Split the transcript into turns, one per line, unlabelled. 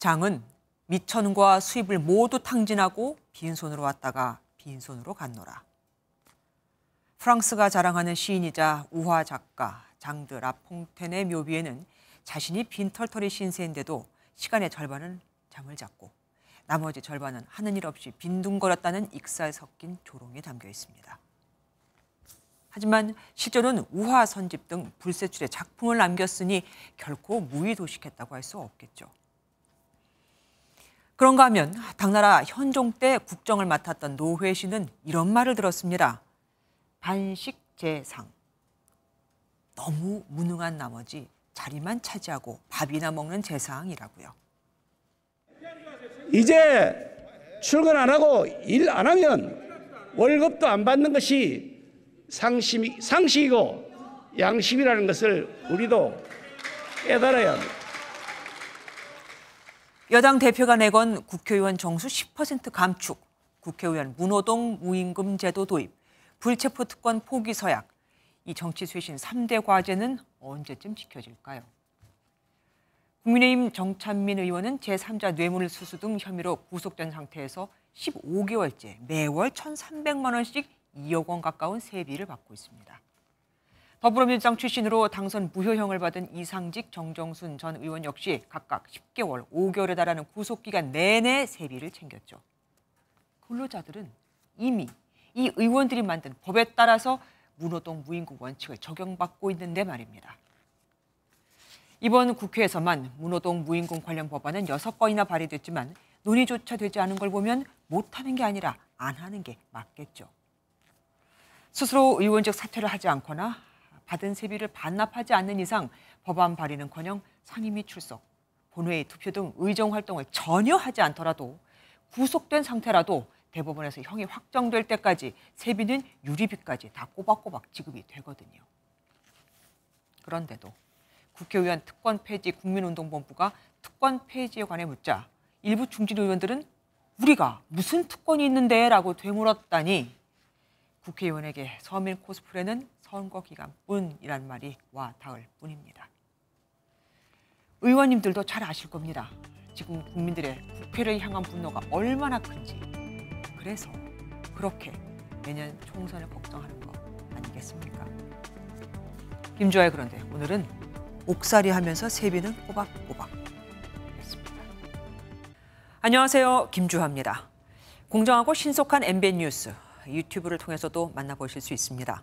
장은 미천과 수입을 모두 탕진하고 빈손으로 왔다가 빈손으로 갔노라. 프랑스가 자랑하는 시인이자 우화 작가 장드 라퐁텐의 묘비에는 자신이 빈털털이 신세인데도 시간의 절반은 잠을 잤고 나머지 절반은 하는 일 없이 빈둥거렸다는 익살 섞인 조롱이 담겨 있습니다. 하지만 실제로는 우화 선집 등 불세출의 작품을 남겼으니 결코 무의도식했다고 할 수 없겠죠. 그런가 하면 당나라 현종 때 국정을 맡았던 노회 신은 이런 말을 들었습니다. 반식 재상. 너무 무능한 나머지 자리만 차지하고 밥이나 먹는 재상이라고요. 이제 출근 안 하고 일 안 하면 월급도 안 받는 것이 상식, 상식이고 양심이라는 것을 우리도 깨달아야 합니다. 여당 대표가 내건 국회의원 정수 10% 감축, 국회의원 문호동 무임금 제도 도입, 불체포 특권 포기 서약, 이 정치 쇄신 3대 과제는 언제쯤 지켜질까요? 국민의힘 정찬민 의원은 제3자 뇌물수수 등 혐의로 구속된 상태에서 15개월째 매월 1,300만 원씩 2억 원 가까운 세비를 받고 있습니다. 더불어민주당 출신으로 당선 무효형을 받은 이상직, 정정순 전 의원 역시 각각 10개월, 5개월에 달하는 구속기간 내내 세비를 챙겼죠. 근로자들은 이미 이 의원들이 만든 법에 따라서 문호동 무인국 원칙을 적용받고 있는데 말입니다. 이번 국회에서만 문호동 무인공 관련 법안은 6건이나 발의됐지만 논의조차 되지 않은 걸 보면 못하는 게 아니라 안 하는 게 맞겠죠. 스스로 의원직 사퇴를 하지 않거나 받은 세비를 반납하지 않는 이상 법안 발의는커녕 상임위 출석, 본회의 투표 등 의정 활동을 전혀 하지 않더라도 구속된 상태라도 대법원에서 형이 확정될 때까지 세비는 유리비까지 다 꼬박꼬박 지급이 되거든요. 그런데도 국회의원 특권 폐지 국민운동본부가 특권 폐지에 관해 묻자 일부 중진 의원들은 우리가 무슨 특권이 있는데라고 되물었다니 국회의원에게 서민 코스프레는 선거 기간뿐이란 말이 와 닿을 뿐입니다. 의원님들도 잘 아실 겁니다. 지금 국민들의 국회를 향한 분노가 얼마나 큰지. 그래서 그렇게 내년 총선을 걱정하는 거 아니겠습니까? 김주아의 그런데 오늘은 옥살이 하면서 세비는 꼬박꼬박 했습니다. 안녕하세요. 김주아입니다. 공정하고 신속한 MBN 뉴스 유튜브를 통해서도 만나보실 수 있습니다.